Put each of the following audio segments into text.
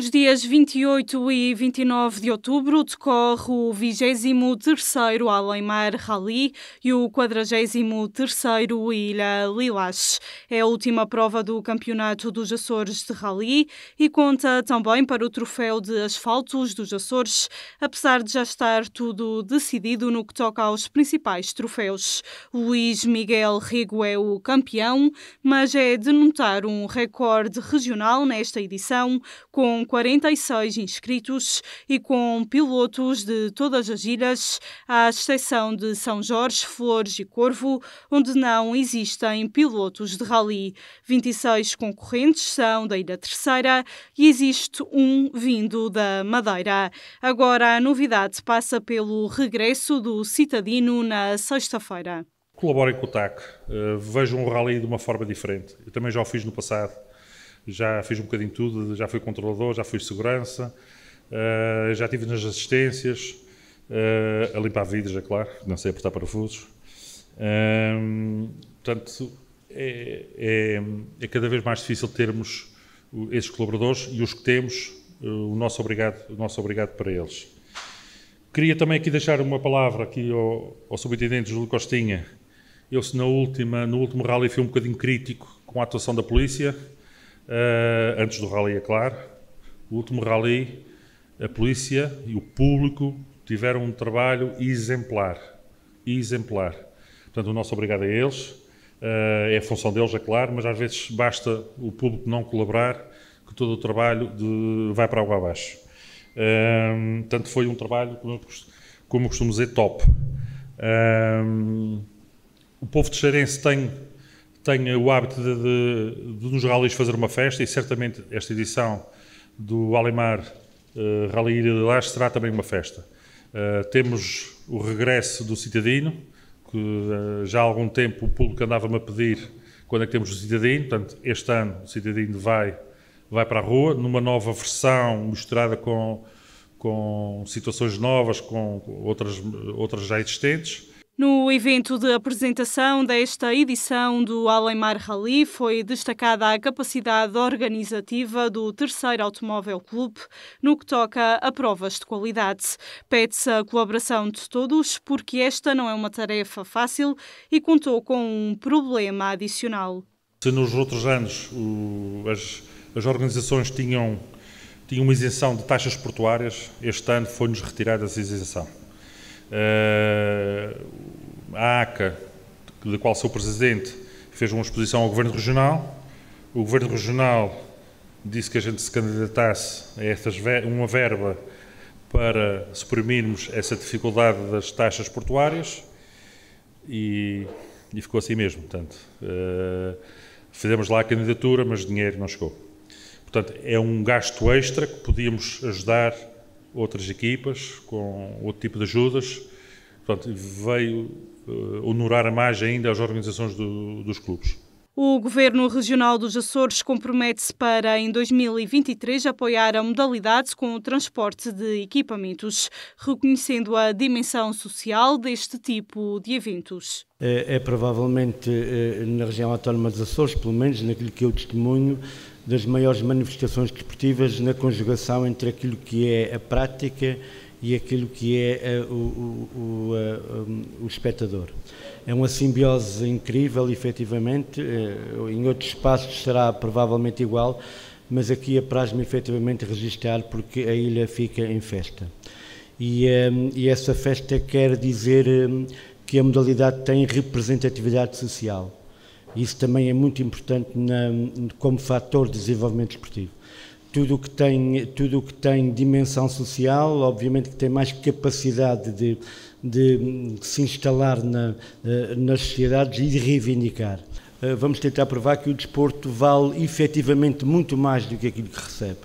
Nos dias 28 e 29 de outubro decorre o 23º Além-Mar Rally e o 43º Ilha Lilás. É a última prova do Campeonato dos Açores de Rally e conta também para o Troféu de Asfaltos dos Açores, apesar de já estar tudo decidido no que toca aos principais troféus. Luís Miguel Rigo é o campeão, mas é de notar um recorde regional nesta edição, com 46 inscritos e com pilotos de todas as ilhas, à exceção de São Jorge, Flores e Corvo, onde não existem pilotos de rally. 26 concorrentes são da Ilha Terceira e existe um vindo da Madeira. Agora a novidade passa pelo regresso do Citadino na sexta-feira. Colaborem com o TAC, uh, eh, vejam o rally de uma forma diferente. Eu também já o fiz no passado já fiz um bocadinho tudo, já fui controlador, já fui segurança, uh, já estive nas assistências, uh, a limpar vidros, é claro, não sei apertar parafusos. Um, ehm, portanto, é, é, é, cada vez mais difícil termos esses colaboradores e os que temos, eh, o nosso obrigado, o nosso obrigado para eles. Queria também aqui deixar uma palavra aqui ao, ao subintendente Júlio Costinha. Eu, se na última, no último rally fui um bocadinho crítico com a atuação da polícia, Uh, antes do rally, é claro. O último rally, a polícia e o público tiveram um trabalho exemplar. Exemplar. Portanto, o nosso obrigado a eles. Uh, é a função deles, é claro, mas às vezes basta o público não colaborar que todo o trabalho de, vai para água abaixo. Um, ehm, tanto foi um trabalho, como, como costumo dizer, top. Um, ehm, o povo de Xarense tem tenho o hábito de, de, de nos rallies fazer uma festa e certamente esta edição do Alemar uh, eh, Rally Ilha de Lás será também uma festa. Uh, temos o regresso do Cidadino, que uh, já há algum tempo o público andava-me a pedir quando é que temos o Cidadino, portanto este ano o Cidadino vai, vai para a rua, numa nova versão misturada com, com situações novas, com, com outras, outras já existentes. No evento de apresentação desta edição do Alemar Rally foi destacada a capacidade organizativa do terceiro Automóvel Clube no que toca a provas de qualidade. Pede-se a colaboração de todos porque esta não é uma tarefa fácil e contou com um problema adicional. Se nos outros anos o, as, as organizações tinham, tinham uma isenção de taxas portuárias, este ano foi-nos retirada essa isenção. Eh, a ACA, da qual sou presidente, fez uma exposição ao Governo Regional. O Governo Regional disse que a gente se candidatasse a estas ver uma verba para suprimirmos essa dificuldade das taxas portuárias e, e ficou assim mesmo. Portanto, uh, fizemos lá a candidatura, mas dinheiro não chegou. Portanto, é um gasto extra que podíamos ajudar outras equipas com outro tipo de ajudas. Portanto, veio eh, honorar mais ainda as organizações do, dos clubes. O Governo Regional dos Açores compromete-se para, em 2023, apoiar a modalidade com o transporte de equipamentos, reconhecendo a dimensão social deste tipo de eventos. É, é provavelmente eh, na região autónoma dos Açores, pelo menos naquilo que eu testemunho, das maiores manifestações desportivas na conjugação entre aquilo que é a prática e aquilo que é eh, o, o, eh, o espectador. É uma simbiose incrível, efetivamente. Eh, em outros espaços será provavelmente igual, mas aqui apraz-me efetivamente registar porque a ilha fica em festa. E, e essa festa quer dizer que a modalidade tem representatividade social. Isso também é muito importante na, como fator de desenvolvimento esportivo tudo o que tem tudo que tem dimensão social obviamente que tem mais capacidade de, de se instalar na, eh, nas sociedades e de reivindicar eh, vamos tentar provar que o desporto vale efetivamente muito mais do que aquilo que recebe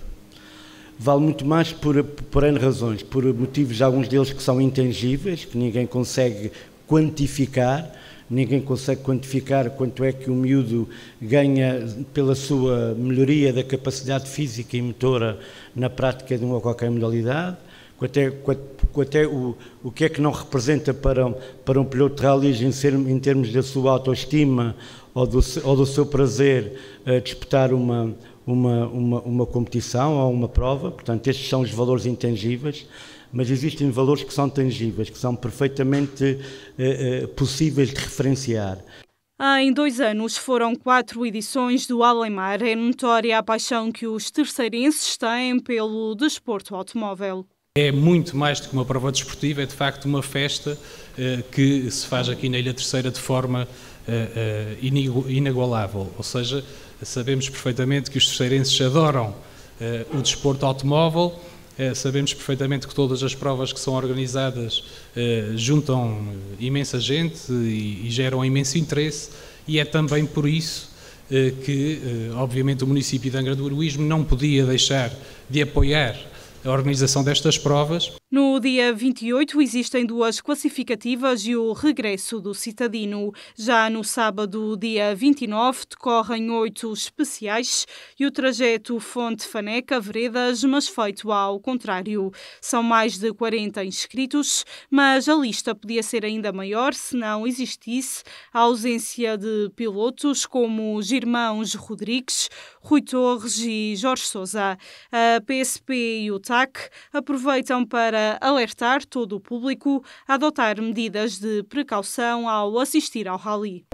vale muito mais por, por N razões, por motivos, alguns deles que são intangíveis, que ninguém consegue quantificar, ninguém consegue quantificar quanto é que o miúdo ganha pela sua melhoria da capacidade física e motora na prática de uma ou qualquer modalidade, quanto é, quanto, quanto é o, o que é que não representa para, para um piloto de rally em, ser, em termos da sua autoestima ou do, ou do seu prazer a eh, disputar uma, uma, uma, uma competição ou uma prova. Portanto, estes são os valores intangíveis mas existem valores que são tangíveis, que são perfeitamente eh, eh possíveis de referenciar. Ah, em dois anos foram quatro edições do Alemar. É notória a paixão que os terceirenses têm pelo desporto automóvel. É muito mais do que uma prova desportiva, é de facto uma festa eh, que se faz aqui na Ilha Terceira de forma eh, eh Ou seja, sabemos perfeitamente que os terceirenses adoram eh, o desporto automóvel eh, sabemos perfeitamente que todas as provas que são organizadas eh, juntam eh, imensa gente e geram imenso interesse, e é também por isso que, obviamente, o município de Angra do Heroísmo não podia deixar de apoiar a organização destas provas. No dia 28 existem duas classificativas e o regresso do citadino. Já no sábado, dia 29, decorrem oito especiais e o trajeto Fonte Faneca Veredas, mas feito ao contrário. São mais de 40 inscritos, mas a lista podia ser ainda maior se não existisse a ausência de pilotos como os irmãos Rodrigues, Rui Torres e Jorge Sousa. A PSP e o TAC aproveitam para para alertar todo o público a adotar medidas de precaução ao assistir ao rally.